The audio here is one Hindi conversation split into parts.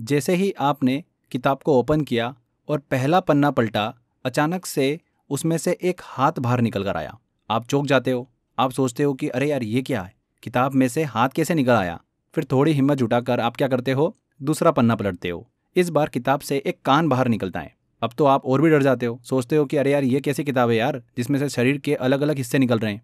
जैसे ही आपने किताब को ओपन किया और पहला पन्ना पलटा अचानक से उसमें से एक हाथ बाहर निकल कर आया आप चौंक जाते हो आप सोचते हो कि अरे यार ये क्या है किताब में से हाथ कैसे निकल आया फिर थोड़ी हिम्मत जुटाकर आप क्या करते हो दूसरा पन्ना पलटते हो इस बार किताब से एक कान बाहर निकलता है अब तो आप और भी डर जाते हो सोचते हो कि अरे यार ये कैसी किताब है यार जिसमें से शरीर के अलग अलग हिस्से निकल रहे हैं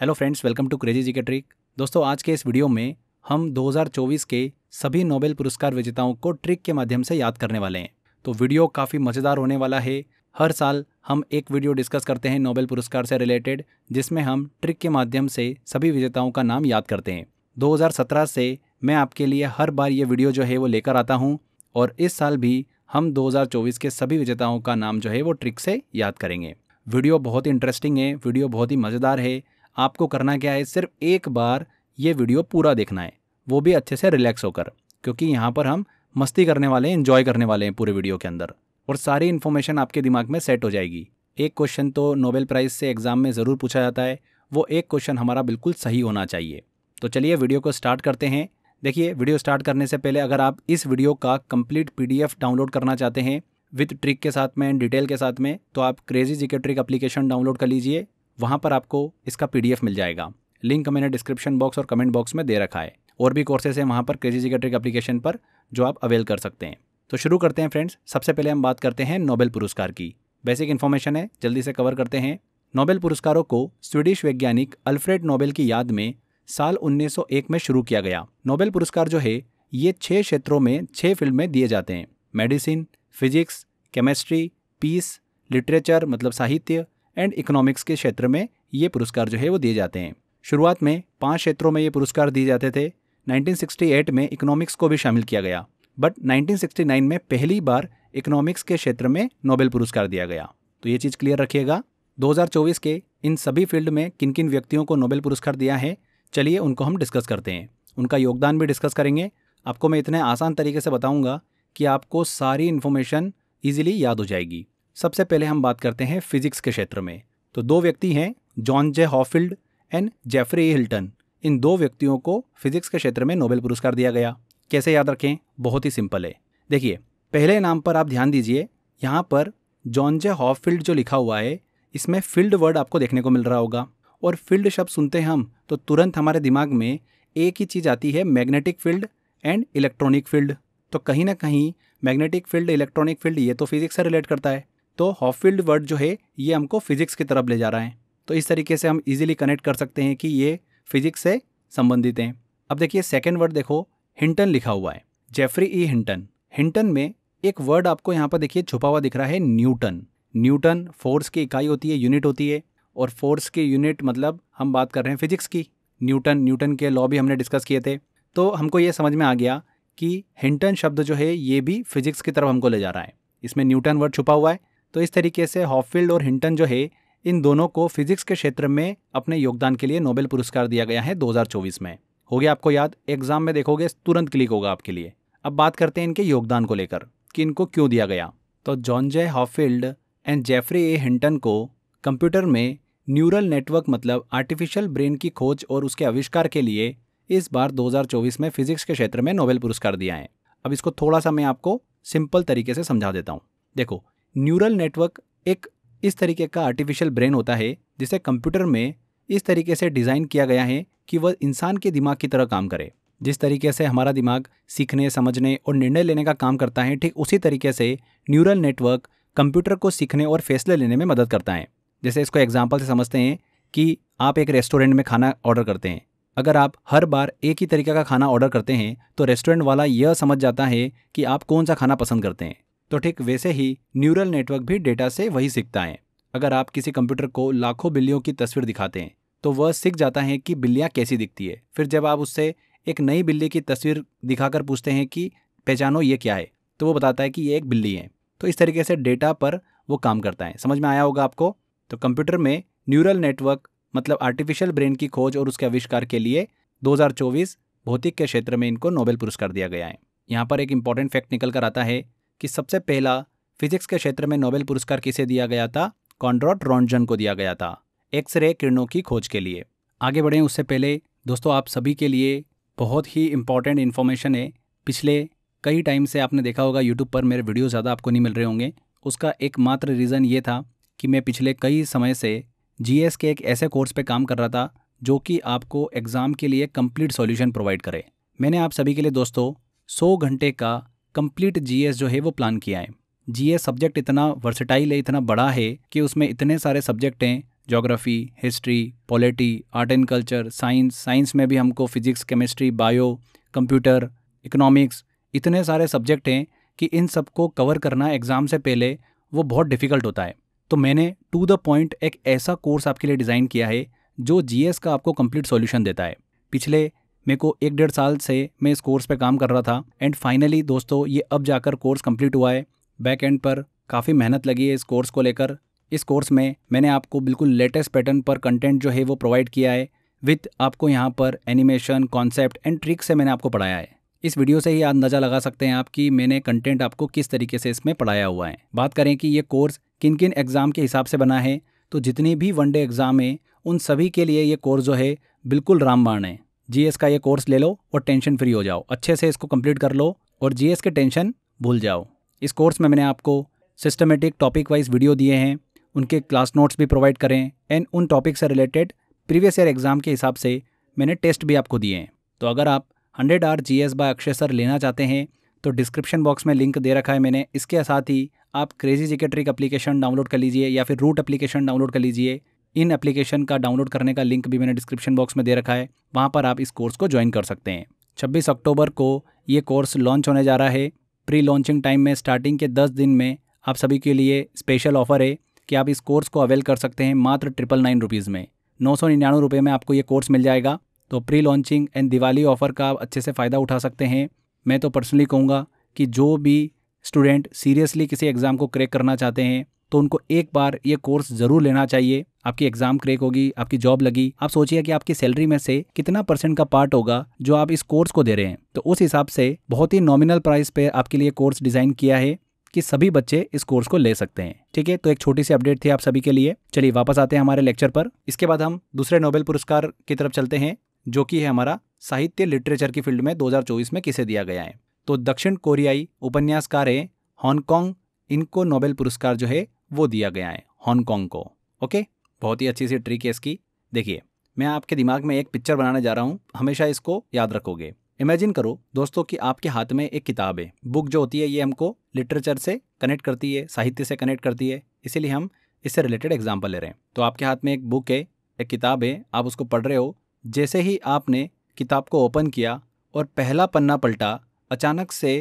hello friends welcome to crazy G K trick दोस्तों आज के इस वीडियो में हम 2024 के सभी नोबेल पुरस्कार विजेताओं को ट्रिक के माध्यम से याद करने वाले हैं तो वीडियो काफ़ी मज़ेदार होने वाला है हर साल हम एक वीडियो डिस्कस करते हैं नोबेल पुरस्कार से रिलेटेड जिसमें हम ट्रिक के माध्यम से सभी विजेताओं का नाम याद करते हैं दो से मैं आपके लिए हर बार ये वीडियो जो है वो लेकर आता हूँ और इस साल भी हम 2024 के सभी विजेताओं का नाम जो है वो ट्रिक से याद करेंगे वीडियो बहुत ही इंटरेस्टिंग है वीडियो बहुत ही मज़ेदार है आपको करना क्या है सिर्फ एक बार ये वीडियो पूरा देखना है वो भी अच्छे से रिलैक्स होकर क्योंकि यहाँ पर हम मस्ती करने वाले हैं इन्जॉय करने वाले हैं पूरे वीडियो के अंदर और सारी इन्फॉर्मेशन आपके दिमाग में सेट हो जाएगी एक क्वेश्चन तो नोबेल प्राइज़ से एग्ज़ाम में ज़रूर पूछा जाता है वो एक क्वेश्चन हमारा बिल्कुल सही होना चाहिए तो चलिए वीडियो को स्टार्ट करते हैं देखिए वीडियो स्टार्ट करने से पहले अगर आप इस वीडियो का कंप्लीट पीडीएफ डाउनलोड करना चाहते हैं विथ ट्रिक के साथ में डिटेल के साथ में तो आप crazy G trick application download कर लीजिए वहाँ पर आपको इसका पी मिल जाएगा लिंक मैंने डिस्क्रिप्शन बॉक्स और कमेंट बॉक्स में दे रखा है और भी कोर्सेज हैं वहाँ पर क्रेजी जिकेट्रिक ट्रिक एप्लीकेशन पर जो आप अवेल कर सकते हैं तो शुरू करते हैं फ्रेंड्स सबसे पहले हम बात करते हैं नोबेल पुरस्कार की बेसिक इन्फॉर्मेशन है जल्दी से कवर करते हैं नोबेल पुरस्कारों को स्वीडिश वैज्ञानिक अल्फ्रेड नोबेल की याद में साल 1901 में शुरू किया गया नोबेल पुरस्कार जो है ये छह क्षेत्रों में छह फील्ड में दिए जाते हैं medicine physics chemistry peace literature मतलब साहित्य एंड इकोनॉमिक्स के क्षेत्र में ये पुरस्कार जो है वो दिए जाते हैं शुरुआत में पाँच क्षेत्रों में ये पुरस्कार दिए जाते थे 1968 में इकोनॉमिक्स को भी शामिल किया गया बट 1969 में पहली बार इकोनॉमिक्स के क्षेत्र में नोबेल पुरस्कार दिया गया तो ये चीज़ क्लियर रखिएगा 2024 के इन सभी फील्ड में किन किन व्यक्तियों को नोबेल पुरस्कार दिया है चलिए उनको हम डिस्कस करते हैं उनका योगदान भी डिस्कस करेंगे आपको मैं इतने आसान तरीके से बताऊंगा कि आपको सारी इन्फॉर्मेशन ईजिली याद हो जाएगी सबसे पहले हम बात करते हैं फिजिक्स के क्षेत्र में तो दो व्यक्ति हैं John J Hopfield and Geoffrey Hinton इन दो व्यक्तियों को फिजिक्स के क्षेत्र में नोबेल पुरस्कार दिया गया कैसे याद रखें बहुत ही सिंपल है देखिए पहले नाम पर आप ध्यान दीजिए यहाँ पर जॉन जे हॉफिल्ड जो लिखा हुआ है इसमें फील्ड वर्ड आपको देखने को मिल रहा होगा और फील्ड शब्द सुनते हैं हम तो तुरंत हमारे दिमाग में एक ही चीज़ आती है magnetic field and electronic field तो कहीं ना कहीं मैग्नेटिक फील्ड इलेक्ट्रॉनिक फील्ड ये तो फिजिक्स से रिलेट करता है तो हॉफील्ड वर्ड जो है ये हमको फिजिक्स की तरफ ले जा रहा है तो इस तरीके से हम इजीली कनेक्ट कर सकते हैं कि ये फिजिक्स से संबंधित हैं अब देखिए सेकेंड वर्ड देखो हिंटन लिखा हुआ है जेफरी ई हिंटन हिंटन में एक वर्ड आपको यहाँ पर देखिए छुपा हुआ दिख रहा है न्यूटन न्यूटन फोर्स की इकाई होती है यूनिट होती है और फोर्स की यूनिट मतलब हम बात कर रहे हैं फिजिक्स की न्यूटन न्यूटन के लॉ भी हमने डिस्कस किए थे तो हमको ये समझ में आ गया कि हिंटन शब्द जो है ये भी फिजिक्स की तरफ हमको ले जा रहा है इसमें न्यूटन वर्ड छुपा हुआ है तो इस तरीके से हॉफील्ड और हिंटन जो है इन दोनों को फिजिक्स के क्षेत्र में अपने योगदान के लिए नोबेल पुरस्कार दिया गया है 2024 में हो गया आपको याद एग्जाम में देखोगे तुरंत क्लिक होगा आपके लिए अब बात करते हैं इनके योगदान को लेकर कि इनको क्यों दिया गया तो John J Hopfield and Geoffrey A Hinton को कंप्यूटर में न्यूरल नेटवर्क मतलब आर्टिफिशियल ब्रेन की खोज और उसके आविष्कार के लिए इस बार 2024 में फिजिक्स के क्षेत्र में नोबेल पुरस्कार दिया है अब इसको थोड़ा सा मैं आपको सिंपल तरीके से समझा देता हूँ देखो न्यूरल नेटवर्क एक इस तरीके का आर्टिफिशियल ब्रेन होता है जिसे कंप्यूटर में इस तरीके से डिज़ाइन किया गया है कि वह इंसान के दिमाग की तरह काम करे जिस तरीके से हमारा दिमाग सीखने समझने और निर्णय लेने का काम करता है ठीक उसी तरीके से न्यूरल नेटवर्क कंप्यूटर को सीखने और फैसले लेने में मदद करता है जैसे इसको एग्जाम्पल से समझते हैं कि आप एक रेस्टोरेंट में खाना ऑर्डर करते हैं अगर आप हर बार एक ही तरीके का खाना ऑर्डर करते हैं तो रेस्टोरेंट वाला यह समझ जाता है कि आप कौन सा खाना पसंद करते हैं तो ठीक वैसे ही न्यूरल नेटवर्क भी डेटा से वही सीखता है अगर आप किसी कंप्यूटर को लाखों बिल्लियों की तस्वीर दिखाते हैं तो वह सीख जाता है कि बिल्लियाँ कैसी दिखती है फिर जब आप उससे एक नई बिल्ली की तस्वीर दिखाकर पूछते हैं कि पहचानो ये क्या है तो वो बताता है कि ये एक बिल्ली है तो इस तरीके से डेटा पर वो काम करता है समझ में आया होगा आपको तो कंप्यूटर में न्यूरल नेटवर्क मतलब आर्टिफिशियल ब्रेन की खोज और उसके आविष्कार के लिए 2024 भौतिक के क्षेत्र में इनको नोबेल पुरस्कार दिया गया है यहाँ पर एक इंपॉर्टेंट फैक्ट निकल कर आता है कि सबसे पहला फिजिक्स के क्षेत्र में नोबेल पुरस्कार किसे दिया गया था कॉन्ड्रॉट रॉन्जन को दिया गया था एक्सरे किरणों की खोज के लिए आगे बढ़ें उससे पहले दोस्तों आप सभी के लिए बहुत ही इंपॉर्टेंट इन्फॉर्मेशन है पिछले कई टाइम से आपने देखा होगा यूट्यूब पर मेरे वीडियो ज़्यादा आपको नहीं मिल रहे होंगे उसका एकमात्र रीज़न ये था कि मैं पिछले कई समय से जी के एक ऐसे कोर्स पर काम कर रहा था जो कि आपको एग्ज़ाम के लिए कंप्लीट सॉल्यूशन प्रोवाइड करे मैंने आप सभी के लिए दोस्तों 100 घंटे का कंप्लीट जीएस जो है वो प्लान किया है जीएस सब्जेक्ट इतना वर्सेटाइल है इतना बड़ा है कि उसमें इतने सारे सब्जेक्ट हैं geography history polity art and culture science science में भी हमको physics chemistry bio computer economics इतने सारे सब्जेक्ट हैं कि इन सबको कवर करना एग्ज़ाम से पहले वो बहुत डिफ़िकल्ट होता है तो मैंने टू द पॉइंट एक ऐसा कोर्स आपके लिए डिज़ाइन किया है जो जीएस का आपको कंप्लीट सॉल्यूशन देता है पिछले मेरे को एक डेढ़ साल से मैं इस कोर्स पे काम कर रहा था एंड फाइनली दोस्तों ये अब जाकर कोर्स कंप्लीट हुआ है बैक एंड पर काफ़ी मेहनत लगी है इस कोर्स को लेकर इस कोर्स में मैंने आपको बिल्कुल लेटेस्ट पैटर्न पर कंटेंट जो है वो प्रोवाइड किया है विथ आपको यहाँ पर एनिमेशन कॉन्सेप्ट एंड ट्रिक से मैंने आपको पढ़ाया है इस वीडियो से ही अंदाज़ा लगा सकते हैं आप कि मैंने कंटेंट आपको किस तरीके से इसमें पढ़ाया हुआ है बात करें कि ये कोर्स किन किन एग्ज़ाम के हिसाब से बना है तो जितनी भी वनडे एग्ज़ाम है उन सभी के लिए ये कोर्स जो है बिल्कुल रामबाण है जीएस का ये कोर्स ले लो और टेंशन फ्री हो जाओ अच्छे से इसको कंप्लीट कर लो और जीएस के टेंशन भूल जाओ इस कोर्स में मैंने आपको सिस्टमेटिक टॉपिक वाइज वीडियो दिए हैं उनके क्लास नोट्स भी प्रोवाइड करें एंड उन टॉपिक से रिलेटेड प्रीवियस ईयर एग्ज़ाम के हिसाब से मैंने टेस्ट भी आपको दिए हैं तो अगर आप hundred R G S by Akshay sir लेना चाहते हैं तो डिस्क्रिप्शन बॉक्स में लिंक दे रखा है मैंने इसके साथ ही आप क्रेजी जिकेट्रिक अप्लीकेशन डाउनलोड कर लीजिए या फिर रूट अप्लीकेशन डाउनलोड कर लीजिए इन एप्लीकेशन का डाउनलोड करने का लिंक भी मैंने डिस्क्रिप्शन बॉक्स में दे रखा है वहाँ पर आप इस कोर्स को ज्वाइन कर सकते हैं छब्बीस अक्टूबर को ये कोर्स लॉन्च होने जा रहा है प्री लॉन्चिंग टाइम में स्टार्टिंग के दस दिन में आप सभी के लिए स्पेशल ऑफर है कि आप इस कोर्स को अवेल कर सकते हैं मात्र ट्रिपल नाइन रुपीज़ में नौ सौ निन्यानवे रुपये में आपको ये कोर्स मिल जाएगा तो pre launching and Diwali offer का आप अच्छे से फ़ायदा उठा सकते हैं मैं तो पर्सनली कहूँगा कि जो भी स्टूडेंट सीरियसली किसी एग्ज़ाम को क्रैक करना चाहते हैं तो उनको एक बार ये कोर्स ज़रूर लेना चाहिए आपकी एग्जाम क्रेक होगी आपकी जॉब लगी आप सोचिए कि आपकी सैलरी में से कितना परसेंट का पार्ट होगा जो आप इस कोर्स को दे रहे हैं तो उस हिसाब से बहुत ही नॉमिनल प्राइस पे आपके लिए कोर्स डिज़ाइन किया है कि सभी बच्चे इस कोर्स को ले सकते हैं ठीक है तो एक छोटी सी अपडेट थी आप सभी के लिए चलिए वापस आते हैं हमारे लेक्चर पर इसके बाद हम दूसरे नोबेल पुरस्कार की तरफ चलते हैं जो कि है हमारा साहित्य लिटरेचर की फील्ड में 2024 में किसे दिया गया है तो दक्षिण कोरियाई उपन्यासकार है हांगकॉन्ग इनको नोबेल पुरस्कार जो है वो दिया गया है हॉन्गकॉन्ग को ओके बहुत ही अच्छी सी ट्रिक है इसकी देखिए मैं आपके दिमाग में एक पिक्चर बनाने जा रहा हूँ हमेशा इसको याद रखोगे इमेजिन करो दोस्तों कि आपके हाथ में एक किताब है बुक जो होती है ये हमको लिटरेचर से कनेक्ट करती है साहित्य से कनेक्ट करती है इसीलिए हम इससे रिलेटेड एग्जाम्पल ले रहे हैं तो आपके हाथ में एक बुक है एक किताब है आप उसको पढ़ रहे हो जैसे ही आपने किताब को ओपन किया और पहला पन्ना पलटा अचानक से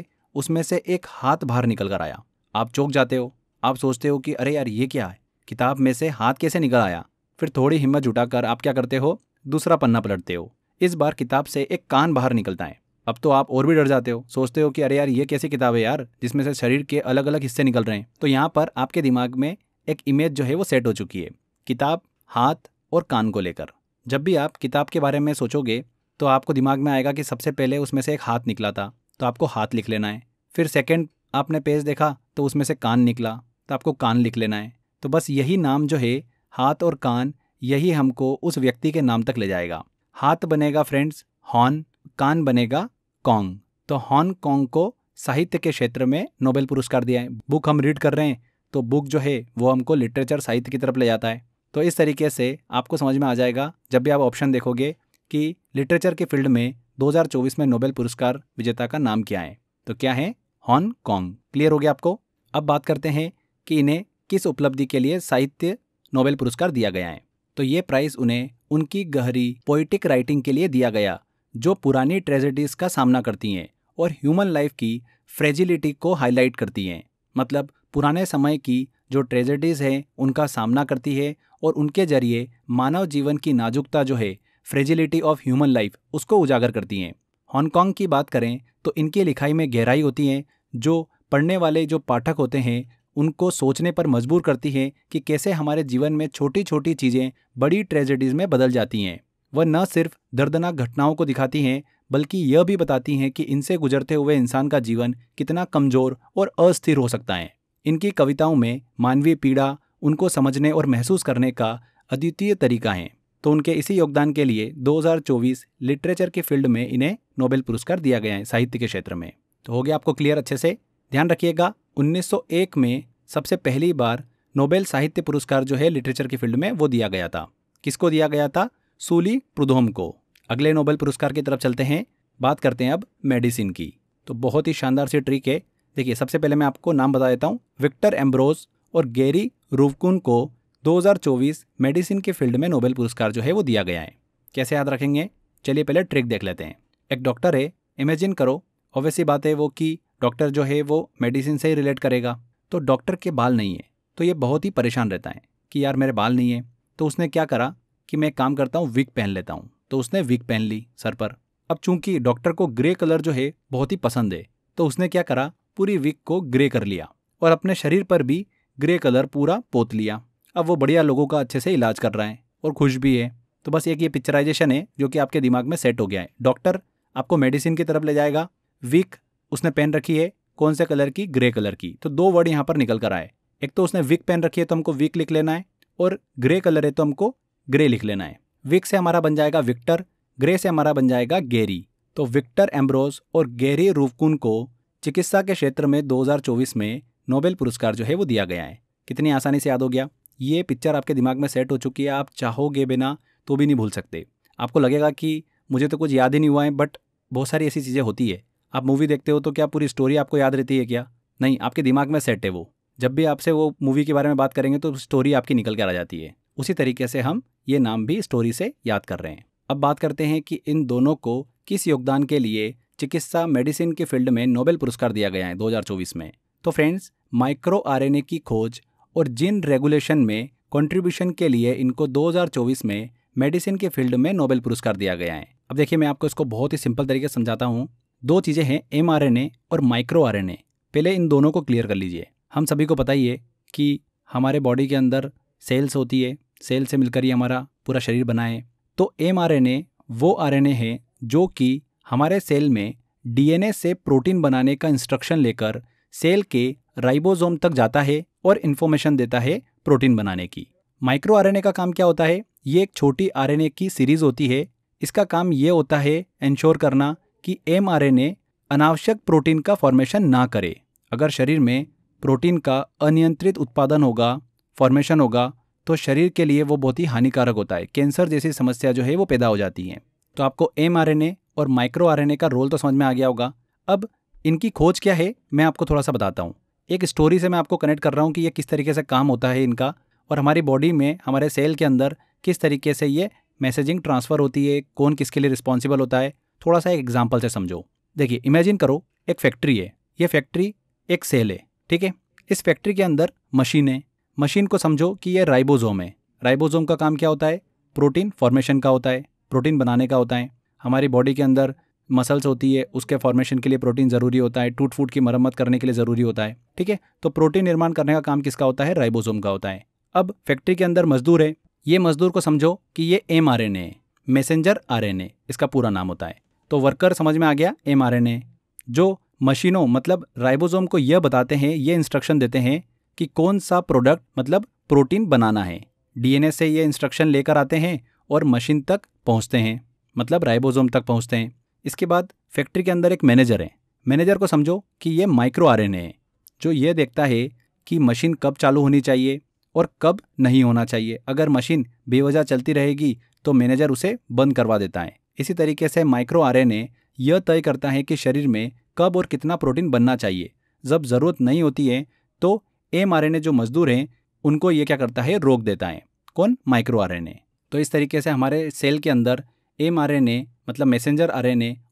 उसमें से एक हाथ बाहर निकल कर आया आप चौंक जाते हो आप सोचते हो कि अरे यार ये क्या है किताब में से हाथ कैसे निकल आया फिर थोड़ी हिम्मत जुटाकर आप क्या करते हो दूसरा पन्ना पलटते हो इस बार किताब से एक कान बाहर निकलता है अब तो आप और भी डर जाते हो सोचते हो कि अरे यार ये कैसी किताब है यार जिसमें से शरीर के अलग अलग हिस्से निकल रहे हैं तो यहाँ पर आपके दिमाग में एक इमेज जो है वो सेट हो चुकी है किताब हाथ और कान को लेकर जब भी आप किताब के बारे में सोचोगे तो आपको दिमाग में आएगा कि सबसे पहले उसमें से एक हाथ निकला था तो आपको हाथ लिख लेना है फिर सेकेंड आपने पेज देखा तो उसमें से कान निकला तो आपको कान लिख लेना है तो बस यही नाम जो है हाथ और कान यही हमको उस व्यक्ति के नाम तक ले जाएगा हाथ बनेगा फ्रेंड्स हॉर्न कान बनेगा कॉन्ग तो हॉर्न कॉन्ग को साहित्य के क्षेत्र में नोबेल पुरस्कार दिया है बुक हम रीड कर रहे हैं तो बुक जो है वो हमको लिटरेचर साहित्य की तरफ ले जाता है तो इस तरीके से आपको समझ में आ जाएगा जब भी आप ऑप्शन देखोगे कि लिटरेचर के फील्ड में 2024 में नोबेल पुरस्कार विजेता का नाम क्या है तो क्या है हॉन कॉन्ग क्लियर हो गया आपको अब बात करते हैं कि इन्हें किस उपलब्धि के लिए साहित्य नोबेल पुरस्कार दिया गया है तो ये प्राइज उन्हें उनकी गहरी पोइटिक राइटिंग के लिए दिया गया जो पुरानी ट्रेजेडीज का सामना करती हैं और ह्यूमन लाइफ की फ्रेजिलिटी को हाईलाइट करती हैं मतलब पुराने समय की जो ट्रेजेडीज हैं उनका सामना करती है और उनके जरिए मानव जीवन की नाजुकता जो है फ्रेजिलिटी ऑफ ह्यूमन लाइफ उसको उजागर करती हैं हांगकॉन्ग की बात करें तो इनकी लिखाई में गहराई होती है जो पढ़ने वाले जो पाठक होते हैं उनको सोचने पर मजबूर करती है कि कैसे हमारे जीवन में छोटी छोटी चीज़ें बड़ी ट्रेजेडीज में बदल जाती हैं वह न सिर्फ दर्दनाक घटनाओं को दिखाती हैं बल्कि यह भी बताती हैं कि इनसे गुजरते हुए इंसान का जीवन कितना कमज़ोर और अस्थिर हो सकता है इनकी कविताओं में मानवीय पीड़ा उनको समझने और महसूस करने का अद्वितीय तरीका है तो उनके इसी योगदान के लिए 2024 लिटरेचर के फील्ड में इन्हें नोबेल पुरस्कार दिया गया है साहित्य के क्षेत्र में तो हो गया आपको क्लियर अच्छे से ध्यान रखिएगा 1901 में सबसे पहली बार नोबेल साहित्य पुरस्कार जो है लिटरेचर की फील्ड में वो दिया गया था किसको दिया गया था सूली प्रुधोम को अगले नोबेल पुरस्कार की तरफ चलते हैं बात करते हैं अब मेडिसिन की तो बहुत ही शानदार सी ट्रिक है देखिए सबसे पहले मैं आपको नाम बता देता हूँ विक्टर एम्ब्रोज और गेरी रूवकुन को 2024 मेडिसिन के फील्ड में नोबेल पुरस्कार जो है वो दिया गया है कैसे याद रखेंगे चलिए पहले ट्रिक देख लेते हैं एक डॉक्टर है इमेजिन करो ऑब्वियसली बात है वो कि डॉक्टर जो है वो मेडिसिन से ही रिलेट करेगा तो डॉक्टर के बाल नहीं है तो ये बहुत ही परेशान रहता है कि यार मेरे बाल नहीं है तो उसने क्या करा कि मैं काम करता हूँ विक पहन लेता हूँ तो उसने विक पहन ली सर पर अब चूंकि डॉक्टर को ग्रे कलर जो है बहुत ही पसंद है तो उसने क्या करा पूरी विक को ग्रे कर लिया और अपने शरीर पर भी ग्रे कलर पूरा पोत लिया अब वो बढ़िया लोगों का अच्छे से इलाज कर रहा है और खुश भी है तो बस एक ये पिक्चराइजेशन है जो कि आपके दिमाग में सेट हो गया है डॉक्टर आपको मेडिसिन की तरफ ले जाएगा विक उसने पहन रखी है कौन से कलर की ग्रे कलर की तो दो वर्ड यहाँ पर निकल कर आए एक तो उसने विक पेन रखी है तो हमको विक लिख लेना है और ग्रे कलर है तो हमको ग्रे लिख लेना है विक से हमारा बन जाएगा विक्टर ग्रे से हमारा बन जाएगा गेरी तो विक्टर एम्ब्रोस और गेरी रूफकुन को चिकित्सा के क्षेत्र में 2024 में नोबेल पुरस्कार जो है वो दिया गया है कितनी आसानी से याद हो गया ये पिक्चर आपके दिमाग में सेट हो चुकी है आप चाहोगे बिना तो भी नहीं भूल सकते आपको लगेगा कि मुझे तो कुछ याद ही नहीं हुआ है बट बहुत सारी ऐसी चीज़ें होती है आप मूवी देखते हो तो क्या पूरी स्टोरी आपको याद रहती है क्या नहीं आपके दिमाग में सेट है वो जब भी आपसे वो मूवी के बारे में बात करेंगे तो स्टोरी आपकी निकल कर आ जाती है उसी तरीके से हम ये नाम भी स्टोरी से याद कर रहे हैं अब बात करते हैं कि इन दोनों को किस योगदान के लिए चिकित्सा मेडिसिन के फील्ड में नोबेल पुरस्कार दिया गया है 2024 में तो फ्रेंड्स माइक्रो आर की खोज और जिन रेगुलेशन में कंट्रीब्यूशन के लिए इनको 2024 में मेडिसिन के फील्ड में नोबेल पुरस्कार दिया गया है अब देखिए मैं आपको इसको बहुत ही सिंपल तरीके से समझाता हूँ दो चीज़ें हैं एम और माइक्रो आर पहले इन दोनों को क्लियर कर लीजिए हम सभी को पता ही है कि हमारे बॉडी के अंदर सेल्स होती है सेल से मिलकर ही हमारा पूरा शरीर बनाए तो एम वो आर है जो कि हमारे सेल में डीएनए से प्रोटीन बनाने का इंस्ट्रक्शन लेकर सेल के राइबोसोम तक जाता है और इन्फॉर्मेशन देता है प्रोटीन बनाने की माइक्रो आरएनए का काम क्या होता है ये एक छोटी आरएनए की सीरीज होती है इसका काम ये होता है इंश्योर करना कि एम अनावश्यक प्रोटीन का फॉर्मेशन ना करे अगर शरीर में प्रोटीन का अनियंत्रित उत्पादन होगा फॉर्मेशन होगा तो शरीर के लिए वो बहुत ही हानिकारक होता है कैंसर जैसी समस्या जो है वो पैदा हो जाती है तो आपको एम और माइक्रो का रोल तो समझ में आ गया होगा अब इनकी खोज क्या है मैं आपको थोड़ा सा बताता हूँ एक स्टोरी से मैं आपको कनेक्ट कर रहा हूँ कि ये किस तरीके से काम होता है इनका और हमारी बॉडी में हमारे सेल के अंदर किस तरीके से ये मैसेजिंग ट्रांसफ़र होती है कौन किसके लिए रिस्पॉन्सिबल होता है थोड़ा सा एक एग्जाम्पल से समझो देखिए इमेजिन करो एक फैक्ट्री है ये फैक्ट्री एक सेल है ठीक है इस फैक्ट्री के अंदर मशीन है मशीन को समझो कि यह राइबोजोम है राइबोजोम का काम क्या होता है प्रोटीन फॉर्मेशन का होता है प्रोटीन बनाने का होता है हमारी बॉडी के अंदर मसल्स होती है उसके फॉर्मेशन के लिए प्रोटीन ज़रूरी होता है टूट फूट की मरम्मत करने के लिए ज़रूरी होता है ठीक है तो प्रोटीन निर्माण करने का काम किसका होता है राइबोसोम का होता है अब फैक्ट्री के अंदर मजदूर है ये मजदूर को समझो कि ये M R N A messenger R N A इसका पूरा नाम होता है तो वर्कर समझ में आ गया एम जो मशीनों मतलब राइबोसोम को यह बताते हैं ये इंस्ट्रक्शन देते हैं कि कौन सा प्रोडक्ट मतलब प्रोटीन बनाना है डीएनए से ये इंस्ट्रक्शन लेकर आते हैं और मशीन तक पहुंचते हैं मतलब राइबोसोम तक पहुंचते हैं इसके बाद फैक्ट्री के अंदर एक मैनेजर है मैनेजर को समझो कि ये माइक्रो आर है जो ये देखता है कि मशीन कब चालू होनी चाहिए और कब नहीं होना चाहिए अगर मशीन बेवजह चलती रहेगी तो मैनेजर उसे बंद करवा देता है इसी तरीके से माइक्रो आर यह तय करता है कि शरीर में कब और कितना प्रोटीन बनना चाहिए जब ज़रूरत नहीं होती है तो एम आर जो मजदूर हैं उनको ये क्या करता है रोक देता है कौन माइक्रो आर तो इस तरीके से हमारे सेल के अंदर एम आर मतलब मैसेंजर आर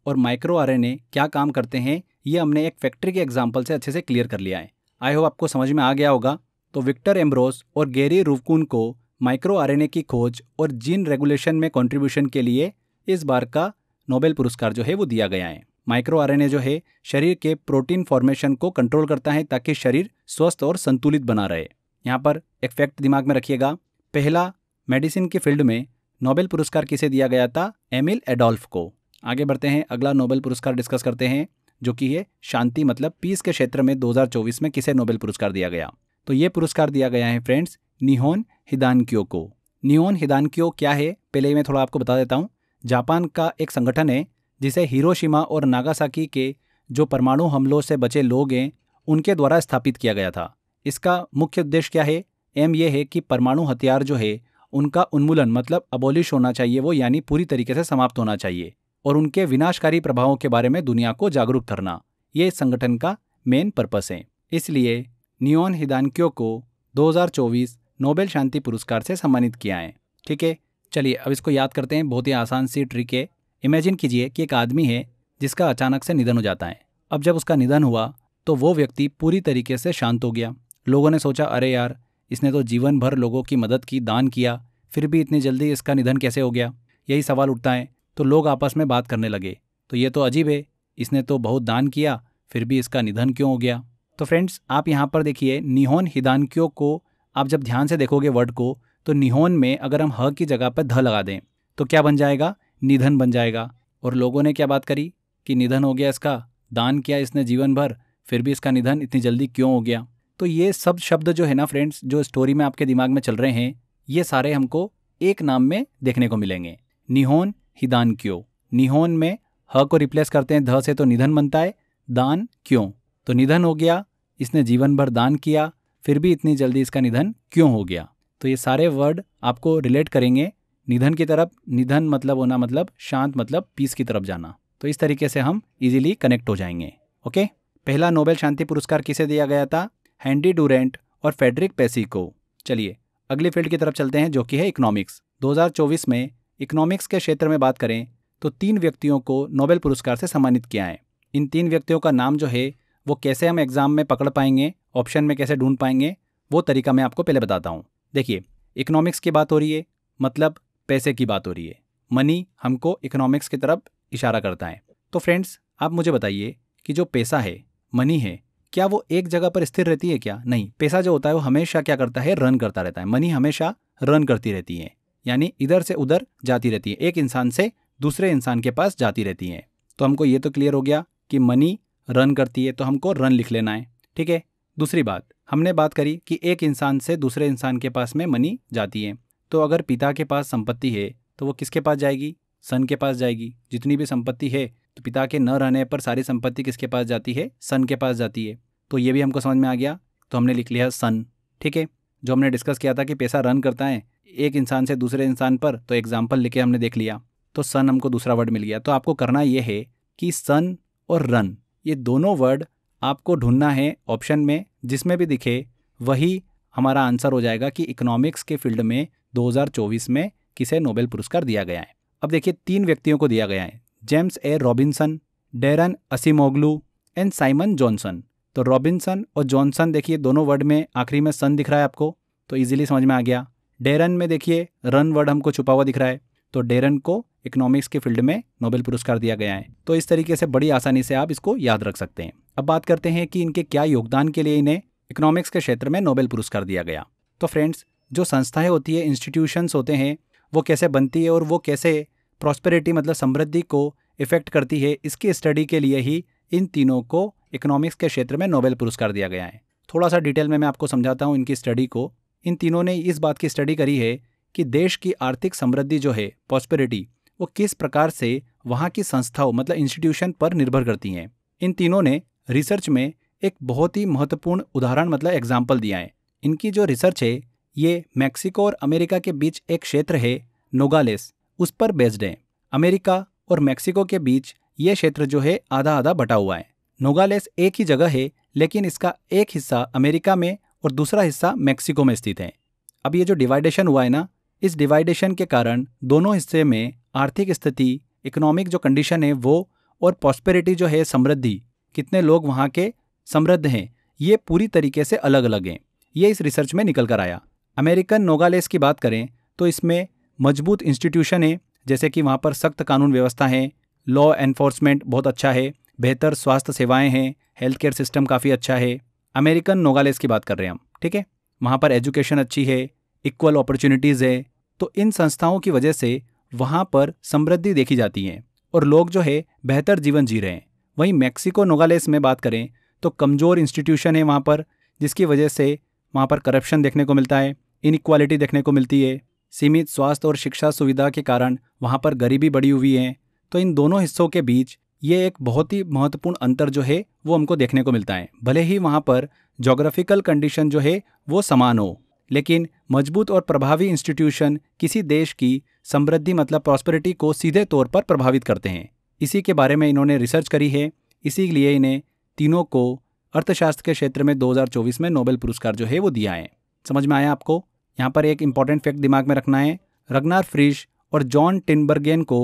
और माइक्रो आर क्या काम करते हैं ये हमने एक फैक्ट्री के एग्जाम्पल से अच्छे से क्लियर कर लिया है आई होप आपको समझ में आ गया होगा तो विक्टर एम्ब्रोस और गेरी रूवकून को माइक्रो आर की खोज और जीन रेगुलेशन में कॉन्ट्रीब्यूशन के लिए इस बार का नोबेल पुरस्कार जो है वो दिया गया है माइक्रो आर जो है शरीर के प्रोटीन फॉर्मेशन को कंट्रोल करता है ताकि शरीर स्वस्थ और संतुलित बना रहे यहाँ पर एक फैक्ट दिमाग में रखिएगा पहला मेडिसिन के फील्ड में नोबेल पुरस्कार किसे दिया गया था एमिल एडोल्फ को आगे बढ़ते हैं अगला नोबेल पुरस्कार डिस्कस करते हैं जो कि है शांति मतलब पीस के क्षेत्र में 2024 में किसे नोबेल पुरस्कार दिया गया तो ये पुरस्कार दिया गया है फ्रेंड्स निहोन हिदानक्यो को निहोन हिदानक्यो क्या है पहले मैं थोड़ा आपको बता देता हूँ जापान का एक संगठन है जिसे हिरोशिमा और नागासाकी के जो परमाणु हमलों से बचे लोग हैं उनके द्वारा स्थापित किया गया था इसका मुख्य उद्देश्य क्या है एम ये है कि परमाणु हथियार जो है उनका उन्मूलन मतलब अबोलिश होना चाहिए वो यानी पूरी तरीके से समाप्त होना चाहिए और उनके विनाशकारी प्रभावों के बारे में दुनिया को जागरूक करना ये इस संगठन का मेन पर्पस है इसलिए नियोन हिदानक्यो को 2024 नोबेल शांति पुरस्कार से सम्मानित किया है ठीक है चलिए अब इसको याद करते हैं बहुत ही आसान सी ट्रिक है इमेजिन कीजिए कि एक आदमी है जिसका अचानक से निधन हो जाता है अब जब उसका निधन हुआ तो वो व्यक्ति पूरी तरीके से शांत हो गया लोगों ने सोचा अरे यार इसने तो जीवन भर लोगों की मदद की दान किया फिर भी इतनी जल्दी इसका निधन कैसे हो गया यही सवाल उठता है तो लोग आपस में बात करने लगे तो ये तो अजीब है इसने तो बहुत दान किया फिर भी इसका निधन क्यों हो गया तो फ्रेंड्स आप यहाँ पर देखिए निहोन हिदानक्यो को आप जब ध्यान से देखोगे वर्ड को तो निहोन में अगर हम ह की जगह पर ध लगा दें तो क्या बन जाएगा निधन बन जाएगा और लोगों ने क्या बात करी कि निधन हो गया इसका दान किया इसने जीवन भर फिर भी इसका निधन इतनी जल्दी क्यों हो गया तो ये सब शब्द जो है ना फ्रेंड्स जो स्टोरी में आपके दिमाग में चल रहे हैं ये सारे हमको एक नाम में देखने को मिलेंगे निहोन ही दान क्यों निहोन में ह को रिप्लेस करते हैं ध से तो निधन बनता है दान क्यों तो निधन हो गया इसने जीवन भर दान किया फिर भी इतनी जल्दी इसका निधन क्यों हो गया तो ये सारे वर्ड आपको रिलेट करेंगे निधन की तरफ निधन मतलब होना मतलब शांत मतलब पीस की तरफ जाना तो इस तरीके से हम इजीली कनेक्ट हो जाएंगे ओके पहला नोबेल शांति पुरस्कार किसे दिया गया था हैंडी डूरेंट और फेडरिक पेसी को चलिए अगले फील्ड की तरफ चलते हैं जो कि है इकोनॉमिक्स 2024 में इकोनॉमिक्स के क्षेत्र में बात करें तो तीन व्यक्तियों को नोबेल पुरस्कार से सम्मानित किया है इन तीन व्यक्तियों का नाम जो है वो कैसे हम एग्ज़ाम में पकड़ पाएंगे ऑप्शन में कैसे ढूंढ पाएंगे वो तरीका मैं आपको पहले बताता हूँ देखिए इकोनॉमिक्स की बात हो रही है मतलब पैसे की बात हो रही है मनी हमको इकोनॉमिक्स की तरफ इशारा करता है तो फ्रेंड्स आप मुझे बताइए कि जो पैसा है मनी है क्या वो एक जगह पर स्थिर रहती है क्या नहीं पैसा जो होता है वो हमेशा क्या करता है रन करता रहता है मनी हमेशा रन करती रहती है यानी इधर से उधर जाती रहती है एक इंसान से दूसरे इंसान के पास जाती रहती है तो हमको ये तो क्लियर हो गया कि मनी रन करती है तो हमको रन लिख लेना है ठीक है दूसरी बात हमने बात करी कि एक इंसान से दूसरे इंसान के पास में मनी जाती है तो अगर पिता के पास संपत्ति है तो वो किसके पास जाएगी सन के पास जाएगी जितनी भी संपत्ति है तो पिता के न रहने पर सारी संपत्ति किसके पास जाती है सन के पास जाती है तो ये भी हमको समझ में आ गया तो हमने लिख लिया सन ठीक है जो हमने डिस्कस किया था कि पैसा रन करता है एक इंसान से दूसरे इंसान पर तो एग्जाम्पल लेके हमने देख लिया तो सन हमको दूसरा वर्ड मिल गया तो आपको करना यह है कि सन और रन ये दोनों वर्ड आपको ढूंढना है ऑप्शन में जिसमें भी दिखे वही हमारा आंसर हो जाएगा कि इकोनॉमिक्स के फील्ड में 2024 में किसे नोबेल पुरस्कार दिया गया है अब देखिए तीन व्यक्तियों को दिया गया है James A Robinson Daron Acemoglu and Simon Johnson तो रॉबिन्सन और जॉनसन देखिए दोनों वर्ड में आखिरी में सन दिख रहा है आपको तो ईजिली समझ में आ गया डेरन में देखिए रन वर्ड हमको छुपा हुआ दिख रहा है तो डेरन को इकोनॉमिक्स के फील्ड में नोबेल पुरस्कार दिया गया है तो इस तरीके से बड़ी आसानी से आप इसको याद रख सकते हैं अब बात करते हैं कि इनके क्या योगदान के लिए इन्हें इकोनॉमिक्स के क्षेत्र में नोबेल पुरस्कार दिया गया तो फ्रेंड्स जो संस्थाएं होती है इंस्टीट्यूशंस होते हैं वो कैसे बनती है और वो कैसे प्रॉस्पेरिटी मतलब समृद्धि को इफेक्ट करती है इसकी स्टडी के लिए ही इन तीनों को इकोनॉमिक्स के क्षेत्र में नोबेल पुरस्कार दिया गया है थोड़ा सा डिटेल में मैं आपको समझाता हूँ इनकी स्टडी को इन तीनों ने इस बात की स्टडी करी है कि देश की आर्थिक समृद्धि जो है पॉस्पेरिटी वो किस प्रकार से वहाँ की संस्थाओं मतलब इंस्टीट्यूशन पर निर्भर करती हैं इन तीनों ने रिसर्च में एक बहुत ही महत्वपूर्ण उदाहरण मतलब एग्जाम्पल दिया है इनकी जो रिसर्च है ये मैक्सिको और अमेरिका के बीच एक क्षेत्र है नोगालेस उस पर बेस्ड है अमेरिका और मैक्सिको के बीच ये क्षेत्र जो है आधा आधा बटा हुआ है नोगालेस एक ही जगह है लेकिन इसका एक हिस्सा अमेरिका में और दूसरा हिस्सा मैक्सिको में स्थित है अब ये जो डिवाइडेशन हुआ है ना इस डिवाइडेशन के कारण दोनों हिस्से में आर्थिक स्थिति इकोनॉमिक जो कंडीशन है वो और पॉस्पेरिटी जो है समृद्धि कितने लोग वहाँ के समृद्ध हैं ये पूरी तरीके से अलग अलग हैं ये इस रिसर्च में निकल कर आया अमेरिकन नोगालेस की बात करें तो इसमें मजबूत इंस्टीट्यूशन है जैसे कि वहाँ पर सख्त कानून व्यवस्था है लॉ एनफोर्समेंट बहुत अच्छा है बेहतर स्वास्थ्य सेवाएं हैं हेल्थ केयर सिस्टम काफ़ी अच्छा है अमेरिकन नोगालेस की बात कर रहे हैं हम ठीक है वहाँ पर एजुकेशन अच्छी है इक्वल अपॉर्चुनिटीज़ है तो इन संस्थाओं की वजह से वहाँ पर समृद्धि देखी जाती है और लोग जो है बेहतर जीवन जी रहे हैं वहीं मैक्सिको नोगालेस में बात करें तो कमज़ोर इंस्टीट्यूशन है वहाँ पर जिसकी वजह से वहाँ पर करप्शन देखने को मिलता है इनक्वालिटी देखने को मिलती है सीमित स्वास्थ्य और शिक्षा सुविधा के कारण वहाँ पर गरीबी बढ़ी हुई है तो इन दोनों हिस्सों के बीच ये एक बहुत ही महत्वपूर्ण अंतर जो है वो हमको देखने को मिलता है भले ही वहाँ पर जोग्राफिकल कंडीशन जो है वो समान हो लेकिन मजबूत और प्रभावी इंस्टीट्यूशन किसी देश की समृद्धि मतलब प्रॉस्पेरिटी को सीधे तौर पर प्रभावित करते हैं इसी के बारे में इन्होंने रिसर्च करी है इसीलिए इन्हें तीनों को अर्थशास्त्र के क्षेत्र में 2024 में नोबेल पुरस्कार जो है वो दिया है समझ में आया आपको यहाँ पर एक इंपॉर्टेंट फैक्ट दिमाग में रखना है रगनार फ्रिश और जॉन टिनबर्गेन को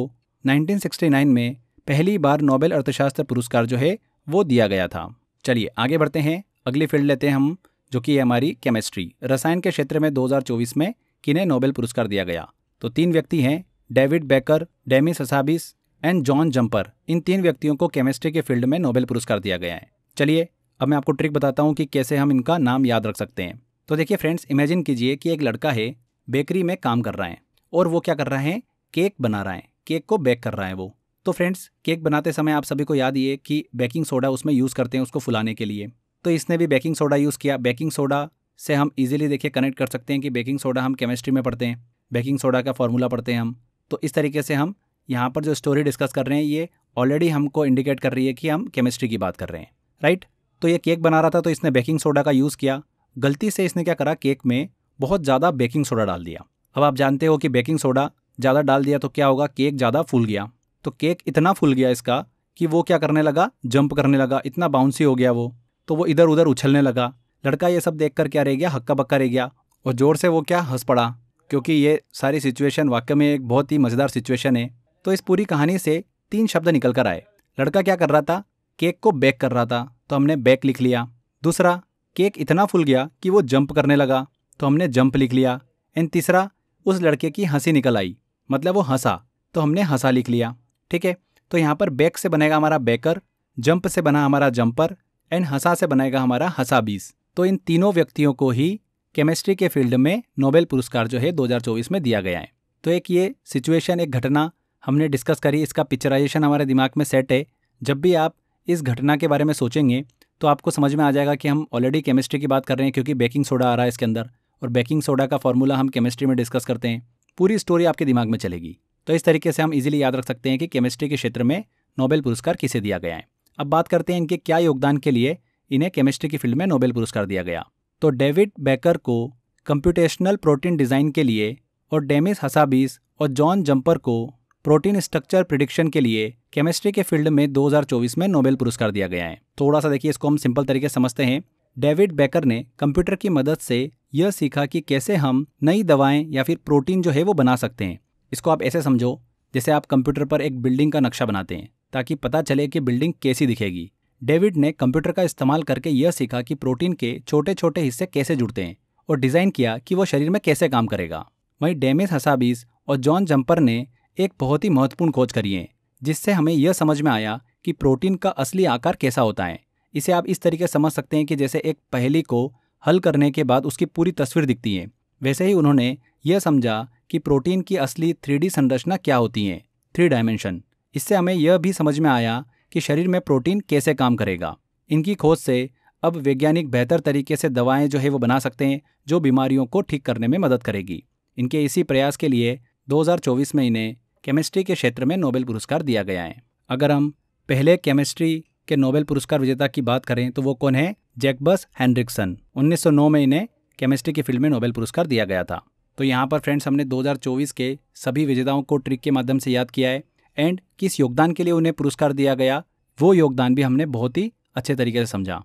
1969 में पहली बार नोबेल अर्थशास्त्र पुरस्कार जो है वो दिया गया था चलिए आगे बढ़ते हैं अगली फील्ड लेते हैं हम जो कि है हमारी केमिस्ट्री रसायन के क्षेत्र में 2024 में किन्हें नोबेल पुरस्कार दिया गया तो तीन व्यक्ति हैं David Baker Demis Hassabis and John Jumper इन तीन व्यक्तियों को केमिस्ट्री के फील्ड में नोबेल पुरस्कार दिया गया है चलिए अब मैं आपको ट्रिक बताता हूँ कि कैसे हम इनका नाम याद रख सकते हैं तो देखिए फ्रेंड्स इमेजिन कीजिए कि एक लड़का है बेकरी में काम कर रहा है और वो क्या कर रहा है केक बना रहा है केक को बेक कर रहा है वो तो फ्रेंड्स केक बनाते समय आप सभी को याद ये कि बेकिंग सोडा उसमें यूज़ करते हैं उसको फुलाने के लिए तो इसने भी बेकिंग सोडा यूज़ किया बेकिंग सोडा से हम इजीली देखिए कनेक्ट कर सकते हैं कि बेकिंग सोडा हम केमिस्ट्री में पढ़ते हैं बेकिंग सोडा का फार्मूला पढ़ते हैं हम तो इस तरीके से हम यहाँ पर जो स्टोरी डिस्कस कर रहे हैं ये ऑलरेडी हमको इंडिकेट कर रही है कि हम केमिस्ट्री की बात कर रहे हैं राइट तो ये केक बना रहा था तो इसने बेकिंग सोडा का यूज़ किया गलती से इसने क्या करा केक में बहुत ज़्यादा बेकिंग सोडा डाल दिया अब आप जानते हो कि बेकिंग सोडा ज़्यादा डाल दिया तो क्या होगा केक ज़्यादा फूल गया तो केक इतना फूल गया इसका कि वो क्या करने लगा जंप करने लगा इतना बाउंसी हो गया वो तो वो इधर उधर उछलने लगा लड़का ये सब देख कर क्या रह गया हक्का बक्का रह गया और ज़ोर से वो क्या हंस पड़ा क्योंकि ये सारी सिचुएशन वाकई में एक बहुत ही मज़ेदार सिचुएशन है तो इस पूरी कहानी से तीन शब्द निकल कर आए लड़का क्या कर रहा था केक को बेक कर रहा था तो हमने बेक लिख लिया दूसरा केक इतना फूल गया कि वो जंप करने लगा तो हमने जंप लिख लिया एंड तीसरा उस लड़के की हंसी निकल आई मतलब वो हंसा तो हमने हंसा लिख लिया ठीक है तो यहाँ पर बेक से बनेगा हमारा बेकर जंप से बना हमारा जंपर एंड हंसा से बनाएगा हमारा बीस तो इन तीनों व्यक्तियों को ही केमिस्ट्री के फील्ड में नोबेल पुरस्कार जो है 2024 में दिया गया है तो एक ये सिचुएशन एक घटना हमने डिस्कस करी इसका पिक्चराइजेशन हमारे दिमाग में सेट है जब भी आप इस घटना के बारे में सोचेंगे तो आपको समझ में आ जाएगा कि हम ऑलरेडी केमिस्ट्री की बात कर रहे हैं क्योंकि बेकिंग सोडा आ रहा है इसके अंदर और बेकिंग सोडा का फॉर्मूला हम केमिस्ट्री में डिस्कस करते हैं पूरी स्टोरी आपके दिमाग में चलेगी तो इस तरीके से हम इजीली याद रख सकते हैं कि केमिस्ट्री के क्षेत्र में नोबेल पुरस्कार किसे दिया गया है अब बात करते हैं इनके क्या योगदान के लिए इन्हें केमिस्ट्री की फील्ड में नोबेल पुरस्कार दिया गया तो डेविड बेकर को कंप्यूटेशनल प्रोटीन डिज़ाइन के लिए और डेमिस हसाबीस और जॉन जम्पर को प्रोटीन स्ट्रक्चर प्रिडिक्शन के लिए केमिस्ट्री के फील्ड में 2024 में नोबेल पुरस्कार दिया गया है थोड़ा सा देखिए इसको हम सिंपल तरीके से समझते हैं डेविड बेकर ने कंप्यूटर की मदद से यह सीखा कि कैसे हम नई दवाएं या फिर प्रोटीन जो है वो बना सकते हैं इसको आप ऐसे समझो जैसे आप कंप्यूटर पर एक बिल्डिंग का नक्शा बनाते हैं ताकि पता चले कि बिल्डिंग कैसी दिखेगी डेविड ने कंप्यूटर का इस्तेमाल करके यह सीखा कि प्रोटीन के छोटे छोटे हिस्से कैसे जुड़ते हैं और डिज़ाइन किया कि वह शरीर में कैसे काम करेगा वहीं डेमिस हसाबीस और जॉन जम्पर ने एक बहुत ही महत्वपूर्ण खोज करी है जिससे हमें यह समझ में आया कि प्रोटीन का असली आकार कैसा होता है इसे आप इस तरीके समझ सकते हैं कि जैसे एक पहेली को हल करने के बाद उसकी पूरी तस्वीर दिखती है वैसे ही उन्होंने यह समझा कि प्रोटीन की असली थ्री संरचना क्या होती है थ्री डायमेंशन इससे हमें यह भी समझ में आया कि शरीर में प्रोटीन कैसे काम करेगा इनकी खोज से अब वैज्ञानिक बेहतर तरीके से दवाएं जो है वो बना सकते हैं जो बीमारियों को ठीक करने में मदद करेगी इनके इसी प्रयास के लिए 2024 में इन्हें केमिस्ट्री के क्षेत्र में नोबेल पुरस्कार दिया गया है अगर हम पहले केमिस्ट्री के नोबेल पुरस्कार विजेता की बात करें तो वो कौन है जैकबस हैंड्रिक्सन उन्नीस में इन्हें केमिस्ट्री की फील्ड में नोबेल पुरस्कार दिया गया था तो यहाँ पर फ्रेंड्स हमने 2024 के सभी विजेताओं को ट्रिक के माध्यम से याद किया है एंड किस योगदान के लिए उन्हें पुरस्कार दिया गया वो योगदान भी हमने बहुत ही अच्छे तरीके से समझा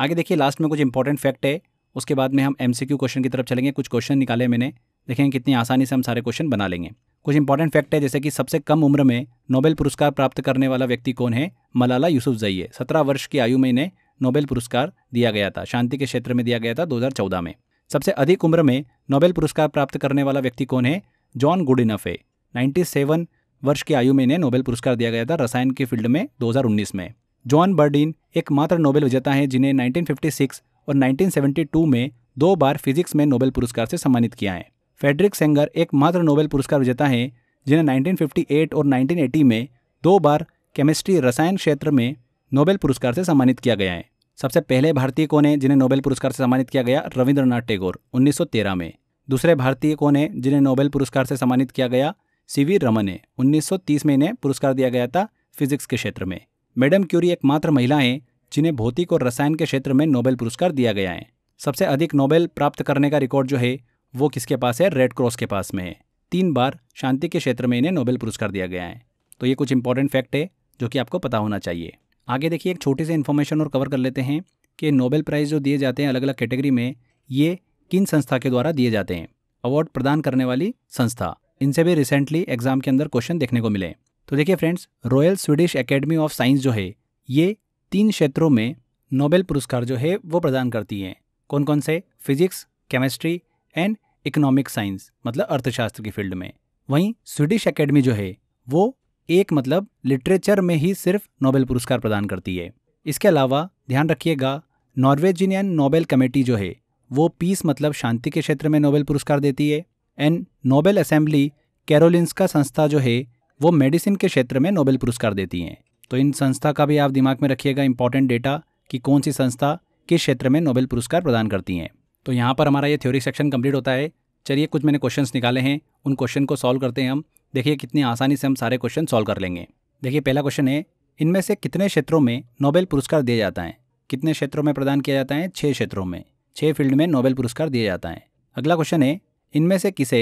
आगे देखिए लास्ट में कुछ इंपॉर्टेंट फैक्ट है उसके बाद में हम एम क्वेश्चन की तरफ चलेंगे कुछ क्वेश्चन निकाले मैंने देखेंगे कितनी आसानी से हम सारे क्वेश्चन बना लेंगे कुछ इंपॉर्टेंट फैक्ट है जैसे कि सबसे कम उम्र में नोबेल पुरस्कार प्राप्त करने वाला व्यक्ति कौन है मलाला जई है सत्रह वर्ष की आयु में इन्हें नोबेल पुरस्कार दिया गया था शांति के क्षेत्र में दिया गया था 2014 में सबसे अधिक उम्र में नोबेल पुरस्कार प्राप्त करने वाला व्यक्ति कौन है जॉन गुडिनफ है सेवन वर्ष की आयु में इन्हें नोबेल पुरस्कार दिया गया था रसायन के फील्ड में 2019 में जॉन बर्डिन एकमात्र नोबेल विजेता हैं जिन्हें 1956 और 1972 में दो बार फिजिक्स में नोबेल पुरस्कार से सम्मानित किया है फेडरिक सेंगर एकमात्र नोबेल पुरस्कार विजेता हैं जिन्हें 1958 और 1980 में दो बार केमिस्ट्री रसायन क्षेत्र में नोबेल पुरस्कार से सम्मानित किया गया है सबसे पहले भारतीय कौन है जिन्हें नोबेल पुरस्कार से सम्मानित किया गया रविंद्रनाथ टैगोर 1913 में दूसरे भारतीय कौन है जिन्हें नोबेल पुरस्कार से सम्मानित किया गया सी वी रमन है उन्नीस में इन्हें पुरस्कार दिया गया था फिजिक्स के क्षेत्र में मैडम क्यूरी एकमात्र महिला हैं जिन्हें भौतिक और रसायन के क्षेत्र में नोबेल पुरस्कार दिया गया है सबसे अधिक नोबेल प्राप्त करने का रिकॉर्ड जो है वो किसके पास है रेड क्रॉस के पास में है तीन बार शांति के क्षेत्र में इन्हें नोबेल पुरस्कार दिया गया है तो ये कुछ इंपॉर्टेंट फैक्ट है जो कि आपको पता होना चाहिए आगे देखिए एक छोटी सी इन्फॉर्मेशन और कवर कर लेते हैं कि नोबेल प्राइज़ जो दिए जाते हैं अलग अलग कैटेगरी में ये किन संस्था के द्वारा दिए जाते हैं अवार्ड प्रदान करने वाली संस्था इनसे भी रिसेंटली एग्जाम के अंदर क्वेश्चन देखने को मिले तो देखिए friends royal Swedish academy of science जो है ये तीन क्षेत्रों में नोबेल पुरस्कार जो है वो प्रदान करती हैं कौन कौन से physics chemistry and economic science मतलब अर्थशास्त्र की फील्ड में वहीं स्वीडिश एकेडमी जो है वो एक मतलब लिटरेचर में ही सिर्फ नोबेल पुरस्कार प्रदान करती है इसके अलावा ध्यान रखिएगा नॉर्वेजिनियन नोबेल कमेटी जो है वो पीस मतलब शांति के क्षेत्र में नोबेल पुरस्कार देती है एंड नोबेल असेंबली का संस्था जो है वो मेडिसिन के क्षेत्र में नोबेल पुरस्कार देती हैं तो इन संस्था का भी आप दिमाग में रखिएगा इंपॉर्टेंट डेटा कि कौन सी संस्था किस क्षेत्र में नोबेल पुरस्कार प्रदान करती हैं तो यहाँ पर हमारा ये थ्योरी सेक्शन कंप्लीट होता है चलिए कुछ मैंने क्वेश्चंस निकाले हैं उन क्वेश्चन को सॉल्व करते हैं हम देखिए कितनी आसानी से हम सारे क्वेश्चन सॉल्व कर लेंगे देखिए पहला क्वेश्चन है इनमें से कितने क्षेत्रों में नोबेल पुरस्कार दिया जाता है कितने क्षेत्रों में प्रदान किया जाता है छः क्षेत्रों में छः फील्ड में नोबेल पुरस्कार दिया जाता है अगला क्वेश्चन है इनमें से किसे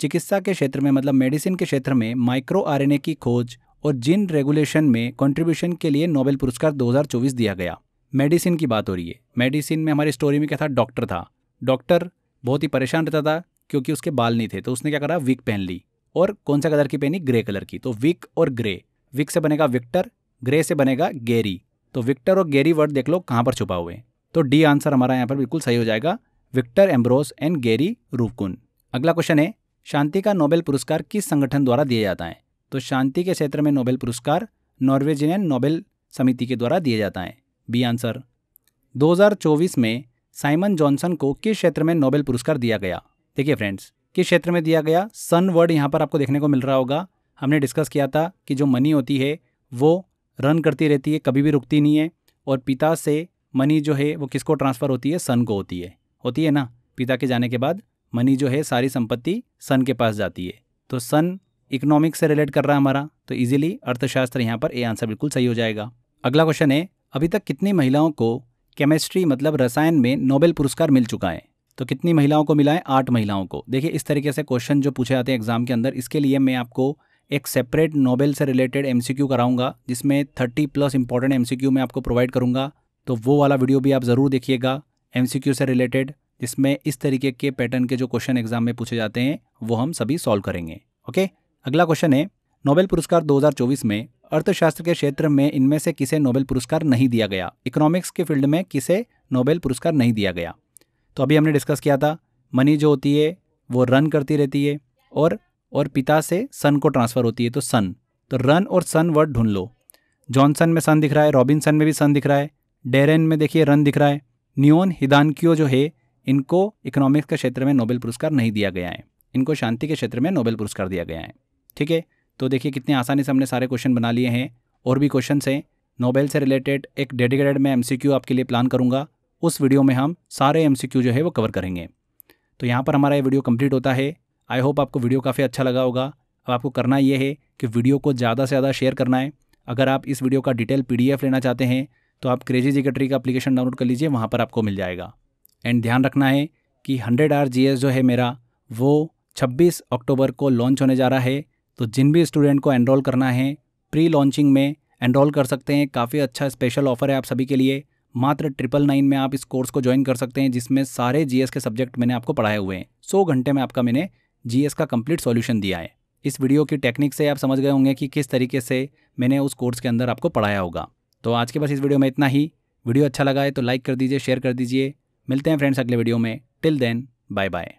चिकित्सा के क्षेत्र में मतलब मेडिसिन के क्षेत्र में माइक्रो आर की खोज और जिन रेगुलेशन में कंट्रीब्यूशन के लिए नोबेल पुरस्कार 2024 दिया गया मेडिसिन की बात हो रही है मेडिसिन में हमारी स्टोरी में क्या था डॉक्टर था डॉक्टर बहुत ही परेशान रहता था क्योंकि उसके बाल नहीं थे तो उसने क्या करा विक पहन ली और कौन सा कलर की पहनी ग्रे कलर की तो विक और ग्रे विक से बनेगा विक्टर ग्रे से बनेगा गेरी तो विक्टर और गेरी वर्ड देख लो कहाँ पर छुपा हुए तो डी आंसर हमारा यहाँ पर बिल्कुल सही हो जाएगा Victor Ambros and Gary Ruvkun अगला क्वेश्चन है शांति का नोबेल पुरस्कार किस संगठन द्वारा दिया जाता है तो शांति के क्षेत्र में नोबेल पुरस्कार नॉर्वेजियन नोबेल समिति के द्वारा दिया जाता है बी आंसर 2024 में साइमन जॉनसन को किस क्षेत्र में नोबेल पुरस्कार दिया गया देखिए फ्रेंड्स किस क्षेत्र में दिया गया सन वर्ड यहाँ पर आपको देखने को मिल रहा होगा हमने डिस्कस किया था कि जो मनी होती है वो रन करती रहती है कभी भी रुकती नहीं है और पिता से मनी जो है वो किसको ट्रांसफ़र होती है सन को होती है होती है ना पिता के जाने के बाद मनी जो है सारी संपत्ति सन के पास जाती है तो सन इकोनॉमिक से रिलेट कर रहा है हमारा तो इजीली अर्थशास्त्र यहाँ पर ए आंसर बिल्कुल सही हो जाएगा अगला क्वेश्चन है अभी तक कितनी महिलाओं को केमिस्ट्री मतलब रसायन में नोबेल पुरस्कार मिल चुका है तो कितनी महिलाओं को है आठ महिलाओं को देखिए इस तरीके से क्वेश्चन जो पूछे जाते हैं एग्जाम के अंदर इसके लिए मैं आपको एक सेपरेट नोबेल से रिलेटेड एम कराऊंगा जिसमें थर्टी प्लस इंपॉर्टेंट एम मैं आपको प्रोवाइड करूंगा तो वो वाला वीडियो भी आप ज़रूर देखिएगा एम से रिलेटेड जिसमें इस तरीके के पैटर्न के जो क्वेश्चन एग्जाम में पूछे जाते हैं वो हम सभी सॉल्व करेंगे ओके अगला क्वेश्चन है नोबेल पुरस्कार 2024 में अर्थशास्त्र के क्षेत्र में इनमें से किसे नोबेल पुरस्कार नहीं दिया गया इकोनॉमिक्स के फील्ड में किसे नोबेल पुरस्कार नहीं दिया गया तो अभी हमने डिस्कस किया था मनी जो होती है वो रन करती रहती है और और पिता से सन को ट्रांसफ़र होती है तो सन तो रन और सन वर्ड ढूंढ लो जॉनसन में सन दिख रहा है रॉबिनसन में भी सन दिख रहा है डेरेन में देखिए रन दिख रहा है न्योन हिदानकियो जो है इनको इकोनॉमिक्स के क्षेत्र में नोबेल पुरस्कार नहीं दिया गया है इनको शांति के क्षेत्र में नोबेल पुरस्कार दिया गया है ठीक है तो देखिए कितने आसानी से हमने सारे क्वेश्चन बना लिए हैं और भी क्वेश्चन हैं नोबेल से रिलेटेड एक डेडिकेटेड मैं एम आपके लिए प्लान करूँगा उस वीडियो में हम सारे एम जो है वो कवर करेंगे तो यहाँ पर हमारा ये वीडियो कंप्लीट होता है आई होप आपको वीडियो काफ़ी अच्छा लगा होगा अब आपको करना ये है कि वीडियो को ज़्यादा से ज़्यादा शेयर करना है अगर आप इस वीडियो का डिटेल पी लेना चाहते हैं तो आप क्रेजी जिकेटरी का अप्लीकेशन डाउनलोड कर लीजिए वहाँ पर आपको मिल जाएगा एंड ध्यान रखना है कि हंड्रेड आर जी जो है मेरा वो छब्बीस अक्टूबर को लॉन्च होने जा रहा है तो जिन भी स्टूडेंट को एनरोल करना है प्री लॉन्चिंग में एनरोल कर सकते हैं काफ़ी अच्छा स्पेशल ऑफर है आप सभी के लिए मात्र ट्रिपल नाइन में आप इस कोर्स को ज्वाइन कर सकते हैं जिसमें सारे जीएस के सब्जेक्ट मैंने आपको पढ़ाए हुए हैं सौ घंटे में आपका मैंने जीएस का कंप्लीट सॉल्यूशन दिया है इस वीडियो की टेक्निक से आप समझ गए होंगे कि किस तरीके से मैंने उस कोर्स के अंदर आपको पढ़ाया होगा तो आज के बस इस वीडियो में इतना ही वीडियो अच्छा लगा है तो लाइक कर दीजिए शेयर कर दीजिए मिलते हैं फ्रेंड्स अगले वीडियो में टिल देन बाय बाय